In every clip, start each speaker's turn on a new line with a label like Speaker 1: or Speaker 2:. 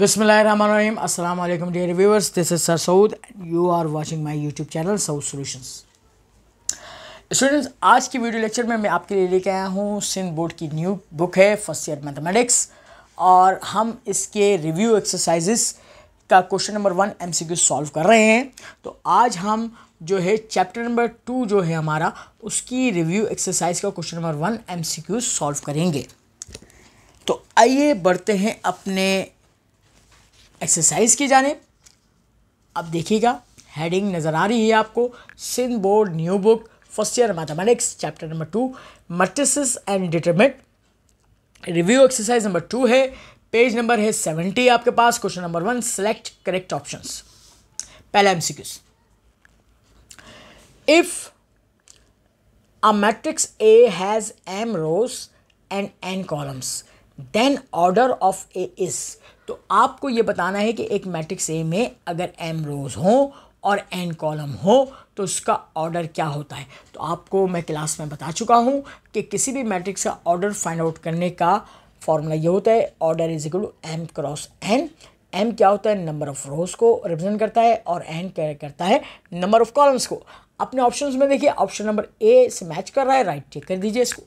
Speaker 1: Bismillahirrahmanirrahim. Assalamu alaikum dear this is sir Sir you are watching my YouTube channel Saud solutions students आज की video lecture में मैं आपके लिए लेके आया हूँ सिंध बोर्ड की न्यू बुक है फर्स्ट ईयर मैथमेटिक्स और हम इसके रिव्यू एक्सरसाइजेस का question number one Q solve कर रहे हैं तो आज हम जो है चैप्टर नंबर टू जो है हमारा उसकी रिव्यू एक्सरसाइज का question number one Q solve करेंगे तो आइए बढ़ते हैं अपने एक्सरसाइज की जाने अब देखिएगा हेडिंग नज़र आ रही है आपको Sindh board new book first year mathematics chapter number two matrices and determinant review exercise number two है पेज नंबर है सेवेंटी आपके पास question number one select correct option पहला M if a matrix A has M rows and N columns then order of A is तो आपको ये बताना है कि एक मैट्रिक्स ए में अगर एम रोज़ हो और एन कॉलम हो तो उसका ऑर्डर क्या होता है तो आपको मैं क्लास में बता चुका हूँ कि किसी भी मैट्रिक्स का ऑर्डर फाइंड आउट करने का फॉर्मूला ये होता है order is equal to M cross N M क्या होता है नंबर ऑफ़ रोज़ को रिप्रेजेंट करता है और एन क्या करता है नंबर ऑफ़ कॉलम्स को अपने ऑप्शन में देखिए ऑप्शन नंबर ए से मैच कर रहा है राइट चेक कर दीजिए इसको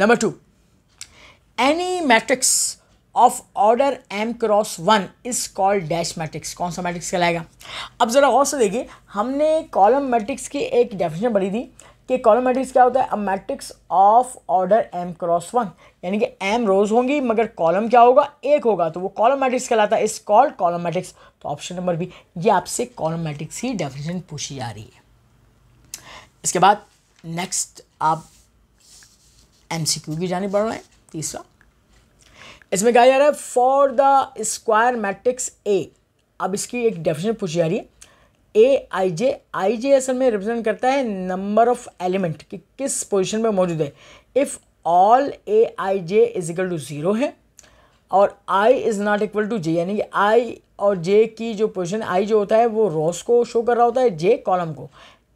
Speaker 1: number two any matrix of order M cross one is called dash matrix कौन सा मैट्रिक्स कहलाएगा अब ज़रा गौर से देखिए हमने कॉलम मैट्रिक्स की एक डेफिनेशन पढ़ी थी कि कॉलम मैट्रिक्स क्या होता है a matrix of order M cross one यानी कि एम रोज होंगी मगर कॉलम क्या होगा एक होगा तो वो कॉलम मैट्रिक्स कहलाता है इस कॉल्ड कॉलम मैट्रिक्स तो ऑप्शन नंबर बी ये आपसे कॉलम मैट्रिक्स की डेफिनेशन पूछी जा रही है इसके बाद नेक्स्ट आप एम सी क्यू की जानी पड़ रहे हैं तीसरा इसमें कहा जा रहा है for the square matrix A अब इसकी एक डेफिनेशन पूछी जा रही है ए आई जे आई जे असल में रिप्रेजेंट करता है नंबर ऑफ एलिमेंट कि किस पोजीशन में मौजूद है if all A I J is equal to zero है और I is not equal to J यानी कि आई और जे की जो पोजीशन आई जो होता है वो रोस को शो कर रहा होता है जे कॉलम को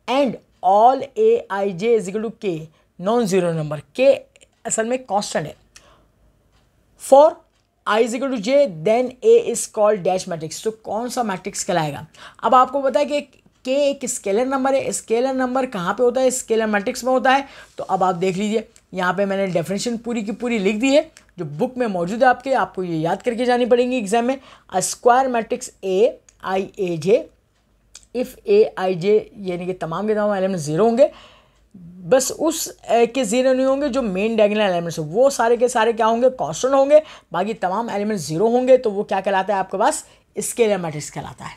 Speaker 1: and all A I J is equal to K non zero number के असल में कॉन्स्टेंट है for I is equal to J then A is called dash matrix तो कौन सा मैट्रिक्स कहलाएगा अब आपको पता है कि के एक स्केलर नंबर है स्केलर नंबर कहाँ पे होता है स्केलर मैट्रिक्स में होता है तो अब आप देख लीजिए यहाँ पे मैंने डेफिनेशन पूरी की पूरी लिख दी है जो बुक में मौजूद है आपके आपको ये याद करके जानी पड़ेगी एग्जाम में square matrix A I A J if A I J यानी कि तमाम के तमाम एलिमेंट ज़ीरो होंगे बस उस के ज़ीरो नहीं होंगे जो मेन डायगनल एलिमेंट्स हो वो सारे के सारे क्या होंगे कॉन्स्टेंट होंगे बाकी तमाम एलिमेंट्स ज़ीरो होंगे तो वो क्या कहलाता है आपके पास स्केलर मैट्रिक्स कहलाता है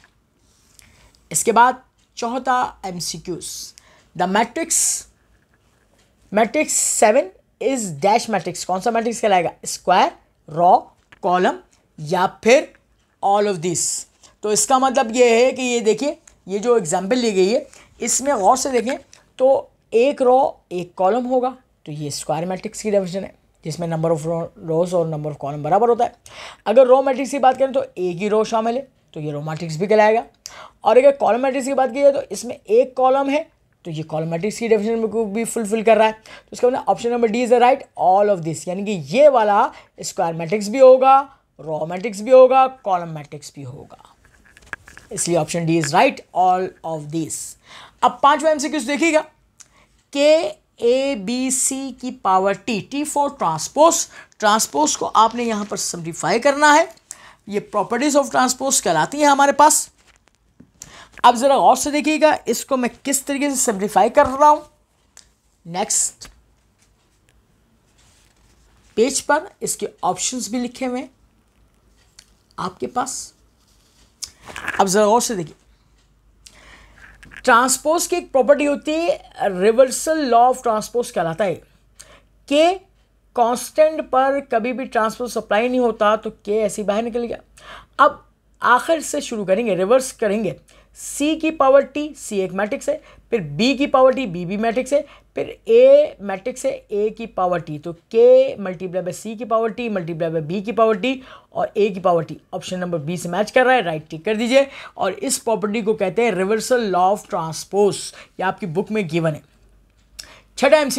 Speaker 1: इसके बाद चौथा M C Qs the matrix matrix seven is dash matrix कौन सा मैट्रिक्स कहलाएगा स्क्वायर रॉ कॉलम या फिर ऑल ऑफ दिस तो इसका मतलब ये है कि ये देखिए ये जो एग्जाम्पल ली गई है इसमें गौर से देखें तो एक रो एक कॉलम होगा तो ये स्क्वायर मैट्रिक्स की डिविजन है जिसमें नंबर ऑफ रो रोज और नंबर ऑफ कॉलम बराबर होता है अगर रो मैट्रिक्स की बात करें तो एक ही रो शामिल है तो ये रो मैट्रिक्स भी कहलाएगा और अगर कॉलम मैट्रिक्स की बात की जाए तो इसमें एक कॉलम है तो ये कॉलम मैट्रिक्स की डिवीजन को भी फुलफिल कर रहा है तो इसका मतलब option number D is the right all of this यानी कि ये वाला स्क्वायर मैट्रिक्स भी होगा रोमैट्रिक्स मैट्रिक्स भी होगा कॉलम मैट्रिक्स भी होगा इसलिए option D is right all of this अब पांचवा एमसीक्यूज देखिएगा के ए बी सी की power T T for transpose transpose को आपने यहाँ पर सिम्प्लीफाई करना है ये प्रॉपर्टीज ऑफ ट्रांसपोज कहलाती हैं हमारे पास अब ज़रा और से देखिएगा इसको मैं किस तरीके से सिम्प्लीफाई कर रहा हूँ नेक्स्ट पेज पर इसके ऑप्शंस भी लिखे हुए आपके पास अब ज़रा और से देखिए ट्रांसपोज की एक प्रॉपर्टी होती है रिवर्सल लॉ ऑफ ट्रांसपोज कहलाता है के कांस्टेंट पर कभी भी ट्रांसपोज सप्लाई नहीं होता तो के ऐसे बाहर निकल गया अब आखिर से शुरू करेंगे रिवर्स करेंगे सी की पावर टी सी एक मैट्रिक्स है फिर बी की पावर टी बी भी मैट्रिक्स है फिर ए मैट्रिक्स है ए की पावर टी तो के मल्टीप्लाई बाय सी की power T multiply by B की पावर टी और ए की power T option number B से मैच कर रहा है राइट टिक कर दीजिए और इस प्रॉपर्टी को कहते हैं रिवर्सल लॉ ऑफ ट्रांसपोज ये आपकी बुक में गिवन है छठा एम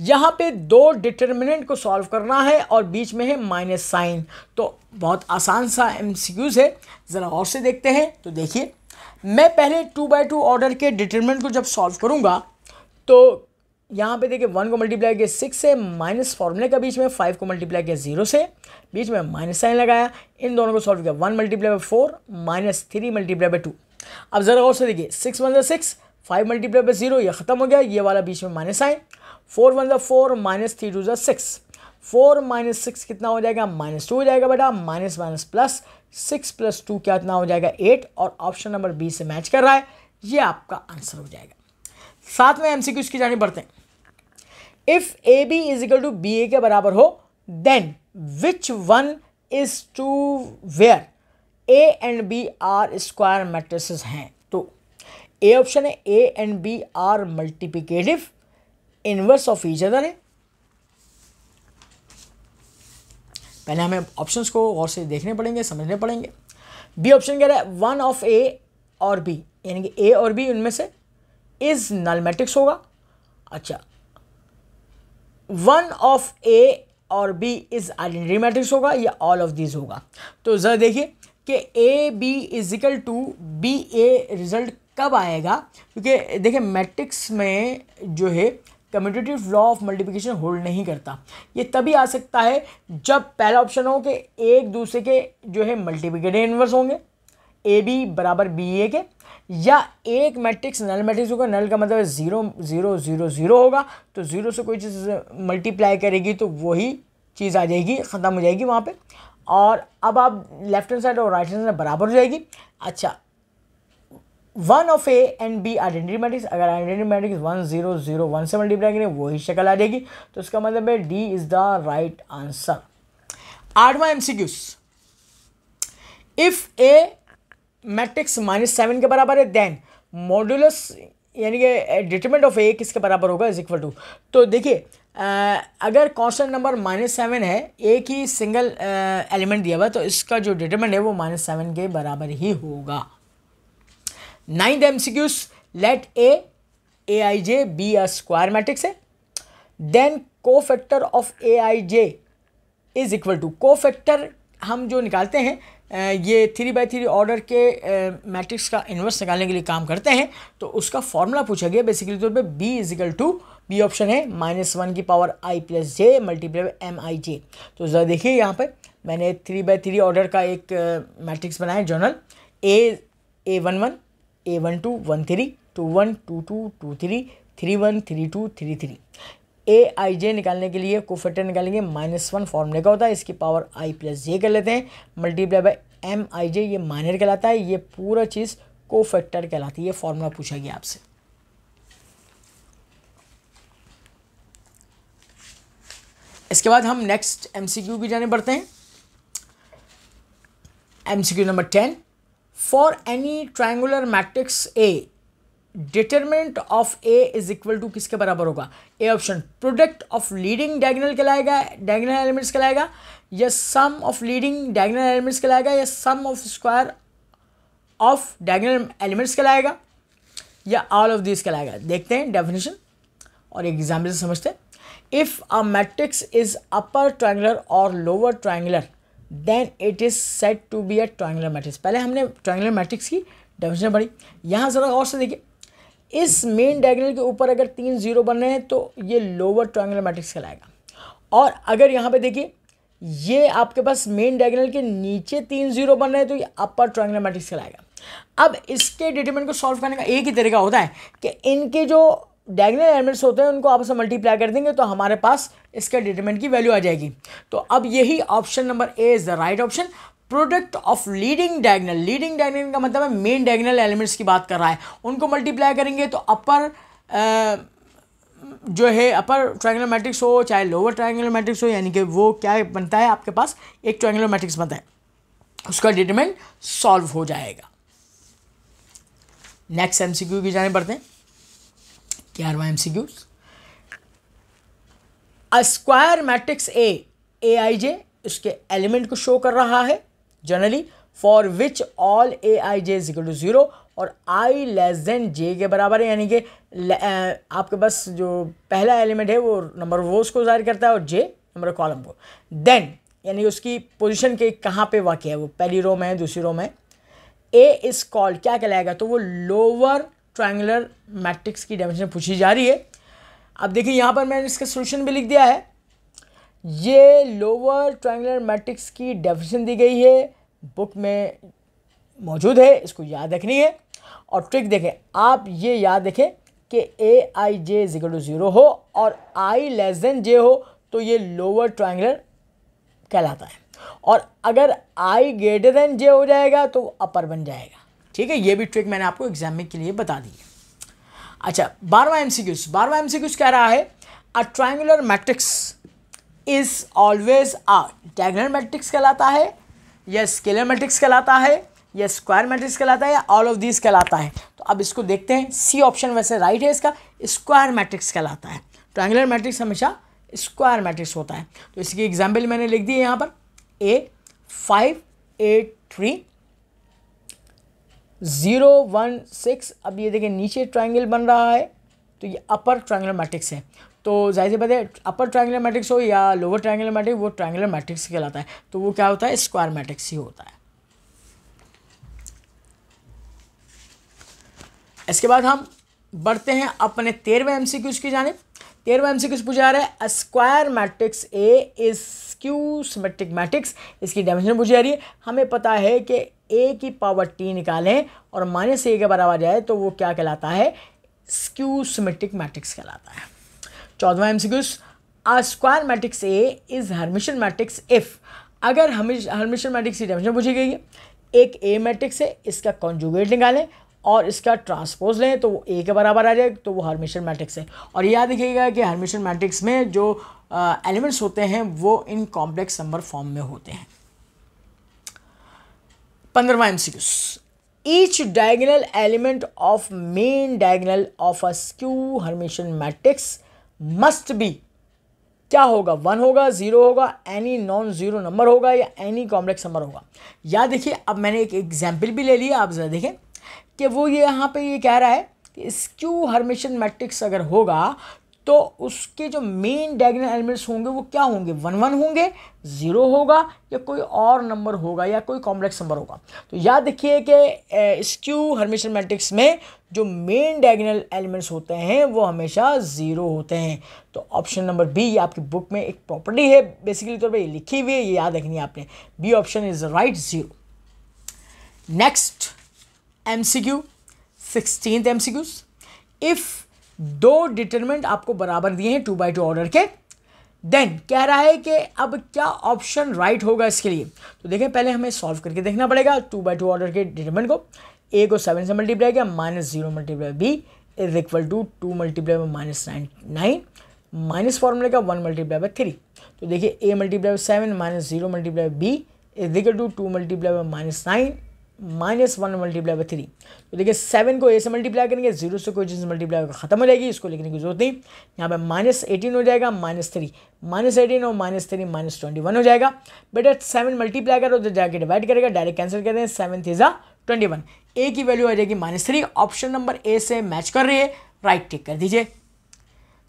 Speaker 1: यहाँ पे दो डिटर्मिनेंट को सॉल्व करना है और बीच में है माइनस साइन तो बहुत आसान सा एम है ज़रा और से देखते हैं तो देखिए मैं पहले टू बाई टू ऑर्डर के डिटर्मिनेंट को जब सॉल्व करूँगा तो यहाँ पे देखिए वन को मल्टीप्लाई किया सिक्स से माइनस फॉर्मूले का बीच में फाइव को मल्टीप्लाई किया जीरो से बीच में माइनस साइन लगाया इन दोनों को सॉल्व किया one multiply by four minus three multiply by two अब ज़रा और से देखिए six one six five multiply by zero ये ख़त्म हो गया ये वाला बीच में माइनस साइन फोर वन जो फोर माइनस थ्री टू जो सिक्स फोर माइनस सिक्स कितना हो जाएगा माइनस टू हो जाएगा बेटा minus minus plus six plus two क्या इतना हो जाएगा एट और ऑप्शन नंबर बी से मैच कर रहा है ये आपका आंसर हो जाएगा साथ में एम सी जानी पड़ते हैं if A B is equal to B A के बराबर हो then which one is true where A and B are square matrices हैं तो ए ऑप्शन है A and B are multiplicative inverse of each other है पहले हमें options को और से देखने पड़ेंगे समझने पड़ेंगे बी ऑप्शन कह रहा है वन ऑफ ए और बी यानी कि ए और बी उनमें से इज नल मैट्रिक्स होगा अच्छा वन ऑफ ए और बी इज आइडेंटिटी मैट्रिक्स होगा या ऑल ऑफ दीज होगा तो ज़रा देखिए कि A B is equal to B A result कब आएगा क्योंकि देखिए मैट्रिक्स में जो है commutative law of multiplication hold नहीं करता ये तभी आ सकता है जब पहला ऑप्शन हो कि एक दूसरे के जो है मल्टीप्लिकेटिव इनवर्स होंगे ए बी बराबर बी ए के या एक मैट्रिक्स नल मैट्रिक्स होगा नल का मतलब ज़ीरो ज़ीरो ज़ीरो ज़ीरो होगा तो ज़ीरो से कोई चीज़ मल्टीप्लाई करेगी तो वही चीज़ आ जाएगी ख़त्म हो जाएगी वहाँ पे और अब आप लेफ्ट हैंड साइड और राइट हैंड साइड बराबर हो जाएगी अच्छा one of A and B identity matrix अगर identity matrix one zero zero one से मल्टीप्लाई करें वही शक्ल आ जाएगी तो इसका मतलब है D is the right answer आठवां M C Qs if A matrix minus seven के बराबर है देन मॉड्यूलस यानी कि डिटरमेंट ऑफ ए किसके बराबर होगा इज इक्वल टू तो देखिए uh, अगर कॉन्स्टेंट नंबर माइनस सेवन है ए की सिंगल एलिमेंट uh, दिया हुआ तो इसका जो डिटरमेंट है वो माइनस सेवन के बराबर ही होगा ninth MCQs let A A I J B a square matrix है देन को factor of A I J is equal to cofactor हम जो निकालते हैं ये थ्री बाई थ्री ऑर्डर के मैट्रिक्स का इन्वर्स निकालने के लिए काम करते हैं तो उसका फॉर्मूला पूछा गया बेसिकली तौर पे B is equal to B option है माइनस वन की power I plus J multiply M I J तो ज़रा देखिए यहाँ पर मैंने थ्री बाई थ्री ऑर्डर का एक मैट्रिक्स बनाया general A A one one A one two one three two one two two two three three one three two three three A I J निकालने के लिए कोफेक्टर निकालेंगे माइनस वन फॉर्मूले का होता है इसकी पावर आई प्लस जे कर लेते हैं multiply by M I J ये माइनर कहलाता है ये पूरा चीज़ कोफेक्टर कहलाती है ये फॉर्मूला पूछा गया आपसे इसके बाद हम नेक्स्ट एमसीक्यू की जाने पड़ते हैं MCQ number ten for any triangular matrix A determinant of A is equal to किसके बराबर होगा A option product of leading diagonal कहलाएगा डायगनल एलिमेंट्स कहलाएगा या sum of leading diagonal elements कहलाएगा या sum of square of diagonal elements कहलाएगा या ऑल ऑफ दिस कहलाएगा देखते हैं डेफिनेशन और एक एग्जाम्पल से समझते हैं if a matrix is upper triangular और lower triangular then it is said to be a triangular matrix पहले हमने ट्राइंगुलर मैट्रिक्स की डेफिनेशन पढ़ी यहाँ ज़रा और से देखिए इस मेन डायगोनल के ऊपर अगर तीन जीरो बन रहे हैं तो ये लोअर ट्राइंगुलर मैट्रिक्स कहलाएगा और अगर यहाँ पे देखिए ये आपके पास मेन डायगोनल के नीचे तीन जीरो बन रहे हैं तो ये अपर ट्राइंगुलर मैट्रिक्स कहलाएगा अब इसके डिटरमिनेंट को सॉल्व करने का एक ही तरीका होता है कि इनके जो डायगनल एलिमेंट्स होते हैं उनको आप में मल्टीप्लाई कर देंगे तो हमारे पास इसके डिटरमिनेंट की वैल्यू आ जाएगी तो अब यही option number A is the right option product of leading diagonal leading diagonal का मतलब है मेन डायगनल एलिमेंट्स की बात कर रहा है उनको मल्टीप्लाई करेंगे तो अपर जो है अपर ट्रायंगुलर मैट्रिक्स हो चाहे लोअर ट्रायंगुलर मैट्रिक्स हो यानी कि वो क्या बनता है आपके पास एक ट्रायंगुलर मैट्रिक्स बनता है उसका डिटरमेंट सॉल्व हो जाएगा नेक्स्ट एमसीक्यू की जाने पड़ते हैं ग्यारहवा M C Qs square matrix A A I J उसके एलिमेंट को शो कर रहा है generally for which all A I J is equal to zero और आई लेस देन जे के बराबर है यानी कि आपके पास जो पहला एलिमेंट है वो नंबर वोस को जाहिर करता है और जे नंबर कॉलम को देन यानी उसकी पोजीशन के कहाँ पे वाक़ है वो पहली रो में है दूसरी रो में ए इज़ कॉल्ड क्या कहलाएगा तो वो लोअर ट्राइंगर मैट्रिक्स की डायमेंशन पूछी जा रही है अब देखिए यहाँ पर मैंने इसका सोल्यूशन भी लिख दिया है ये लोअर ट्राइंगर मैट्रिक्स की डेफिनेशन दी गई है बुक में मौजूद है इसको याद रखनी है और ट्रिक देखें आप ये याद रखें कि ए आई जे जिकल टू ज़ीरो हो और आई लेस देन जे हो तो ये लोअर ट्रायंगुलर कहलाता है और अगर आई ग्रेटर देन जे हो जाएगा तो अपर बन जाएगा ठीक है ये भी ट्रिक मैंने आपको एग्जाम में के लिए बता दी है अच्छा बारवा एम सी क्यूज बारवा एम सी कह रहा है a triangular matrix is always a diagonal matrix कहलाता है या स्केलर मैट्रिक्स कहलाता है या स्क्वायर मैट्रिक्स कहलाता है या ऑल ऑफ दिस कहलाता है तो अब इसको देखते हैं सी ऑप्शन वैसे राइट है इसका स्क्वायर मैट्रिक्स कहलाता है ट्राइंगुलर मैट्रिक्स हमेशा स्क्वायर मैट्रिक्स होता है तो इसकी एग्जाम्पल मैंने लिख दी है यहाँ पर A five eight three zero one six अब ये देखें नीचे ट्रायंगल बन रहा है तो ये अपर ट्रायंगुलर मैट्रिक्स है तो जाहिर सी बात है अपर ट्रायंगुलर मैट्रिक्स हो या लोअर ट्रायंगुलर मैट्रिक्स वो ट्रायंगुलर मैट्रिक्स कहलाता है तो वो क्या होता है स्क्वायर मैट्रिक्स ही होता है इसके बाद हम बढ़ते हैं अपने तेरहवें एम सी क्यूज की जाने तेरहवें एम सी क्यूज पूछा जा रहा है square matrix A is skew symmetric matrix इसकी डायमेंशन पूछी जा रही है हमें पता है कि ए की पावर टी निकालें और माइनस ए के बराबर जाए तो वो क्या कहलाता है स्क्यू सिमेट्रिक मैट्रिक्स कहलाता है चौदवा M a square matrix A is Hermitian matrix if अगर हमेश हरमिशन मैट्रिक्स की डेफिनेशन पूछी गई है एक ए मैट्रिक्स है इसका कॉन्जुगेट निकालें और इसका ट्रांसपोज लें तो वो ए के बराबर आ जाए तो वो हरमिशन मैट्रिक्स है और याद रखिएगा कि हरमिशन मैट्रिक्स में जो एलिमेंट्स होते हैं वो इन कॉम्प्लेक्स नंबर फॉर्म में होते हैं पंद्रवा M each diagonal element of main diagonal of a skew hermitian matrix must be क्या होगा वन होगा जीरो होगा एनी नॉन जीरो नंबर होगा या एनी कॉम्प्लेक्स नंबर होगा याद देखिए अब मैंने एक एग्जाम्पल भी ले लिया आप ज़रा देखें कि वो ये यहाँ पे ये कह रहा है कि स्क्यू हर्मिशन मैट्रिक्स अगर होगा तो उसके जो मेन डायगनल एलिमेंट्स होंगे वो क्या होंगे वन वन होंगे ज़ीरो होगा या कोई और नंबर होगा या कोई कॉम्प्लेक्स नंबर होगा तो याद रखिए कि स्क्यू हर्मिशन मैट्रिक्स में जो मेन डायगनल एलिमेंट्स होते हैं वो हमेशा ज़ीरो होते हैं तो ऑप्शन नंबर बी आपकी बुक में एक प्रॉपर्टी है बेसिकली तौर तो पर ये लिखी हुई है ये याद रखनी है आपने B option is right zero next M C Q sixteen M C Qs if दो डिटरमेंट आपको बराबर दिए हैं टू बाई टू ऑर्डर के देन कह रहा है कि अब क्या ऑप्शन राइट होगा इसके लिए तो देखें पहले हमें सॉल्व करके देखना पड़ेगा टू बाई टू ऑर्डर के डिटरमेंट को ए को सेवन से मल्टीप्लाई किया minus zero multiply B is equal to two multiply by minus nine nine minus फॉर्मूले का वन मल्टीप्लाई बाई थ्री तो देखिए A multiply by seven minus zero multiply B is equal to two multiply by minus nine minus one multiply by three तो देखिए seven को ए से multiply करेंगे zero से कोई चीज़ मल्टीप्लाई होगा खत्म हो जाएगी इसको लिखने की जरूरत नहीं यहाँ पे माइनस एटीन हो जाएगा माइनस थ्री माइनस एटीन और minus three minus twenty one हो जाएगा बेटा सेवन मल्टीप्लाई करो तो जाके डिवाइड करेगा डायरेक्ट कैंसिल कर दें सेवन थीजा ज़ा ट्वेंटी वन ए की वैल्यू आ जाएगी minus three option number A से मैच कर रही है राइट टिक कर दीजिए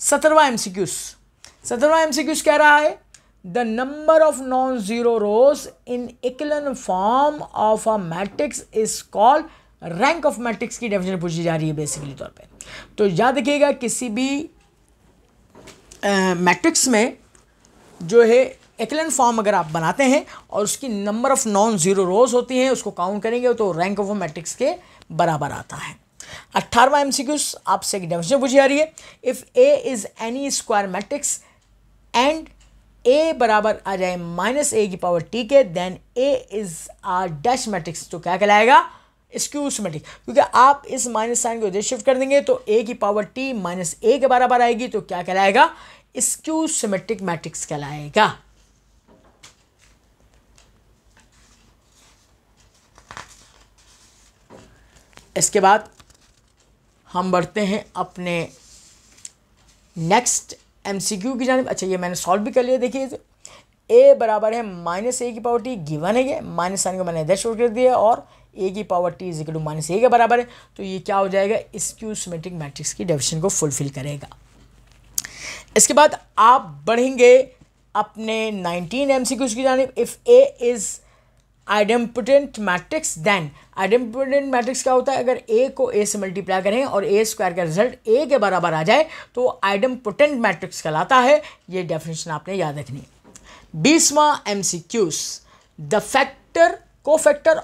Speaker 1: सत्रवा एम सी क्यूस एम सी कह रहा है the number of non-zero rows in echelon form of a matrix is called rank of matrix की डेफिनेशन पूछी जा रही है बेसिकली तौर पे तो याद रखिएगा किसी भी मैट्रिक्स uh, में जो है एक्लन फॉर्म अगर आप बनाते हैं और उसकी number of non zero rows होती हैं उसको काउंट करेंगे तो रैंक ऑफ मैट्रिक्स के बराबर आता है अट्ठारवा एम आपसे एक डेफिनेशन पूछी जा रही है if A is any square matrix and A बराबर आ जाए माइनस ए की पावर टी के then A is R dash matrix तो क्या कहलाएगा स्क्यूस मैट्रिक्स क्योंकि आप इस माइनस साइन को शिफ्ट कर देंगे तो ए की पावर टी माइनस ए के बराबर आएगी तो क्या कहलाएगा स्क्यू सिमेट्रिक मैट्रिक्स कहलाएगा इसके बाद हम बढ़ते हैं अपने नेक्स्ट एम सी क्यू की जानब अच्छा ये मैंने सॉल्व भी कर लिया देखिए ए बराबर है माइनस ए की पावर टी गिवन है ये माइनस साइन को मैंने इधर शोर कर दिया और ए की power T is to minus A के बराबर है तो ये क्या हो जाएगा स्क्यू सिमेट्रिक मैट्रिक्स की डिविजन को फुलफिल करेगा इसके बाद आप बढ़ेंगे अपने 19 एम सी क्यूज की जानब if A is idempotent matrix then idempotent matrix क्या होता है अगर ए को ए से मल्टीप्लाई करें और ए स्क्वायर का रिजल्ट ए के बराबर आ जाए तो आइडेंपोटेंट मैट्रिक्स कहलाता है ये डेफिनेशन आपने याद रखनी बीसवा M C Qs the factor को factor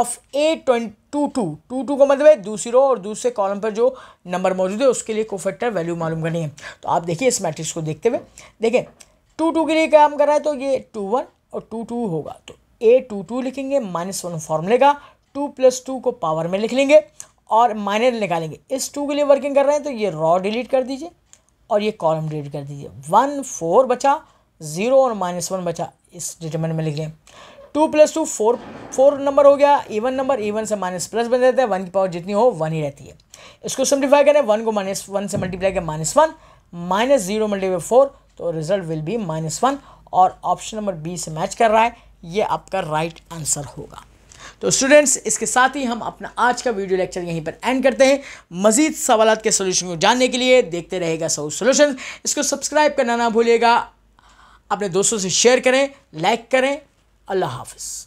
Speaker 1: of A twenty two two two two का मतलब है दूसरी रो और दूसरे कॉलम पर जो नंबर मौजूद है उसके लिए को फैक्टर वैल्यू मालूम करनी है तो आप देखिए इस मैट्रिक्स को देखते हुए देखें टू टू के लिए काम कर रहा है तो ये टू वन और टू टू होगा तो ए टू टू लिखेंगे माइनस वन फॉर्मूले का टू प्लस टू को पावर में लिख लेंगे और माइनर निकालेंगे इस टू के लिए वर्किंग कर रहे हैं तो ये रॉ डिलीट कर दीजिए और ये कॉलम डिलीट कर दीजिए वन फोर बचा ज़ीरो और माइनस वन बचा इस डिटर्मेंट में लिख लें two plus two four four number हो गया इवन नंबर इवन से माइनस प्लस बन जाता है वन की पावर जितनी हो वन ही रहती है इसको सिम्प्लीफाई करें वन को माइनस वन से मल्टीप्लाई करें minus one minus zero multiply four तो result will be minus one और ऑप्शन नंबर बी से मैच कर रहा है ये आपका राइट आंसर होगा तो स्टूडेंट्स इसके साथ ही हम अपना आज का वीडियो लेक्चर यहीं पर एंड करते हैं मजीद सवाल के सोल्यूशन को जानने के लिए देखते रहेगा सौ सोल्यूशन इसको सब्सक्राइब करना ना भूलिएगा अपने दोस्तों से शेयर करें लाइक करें अल्लाह हाफिज़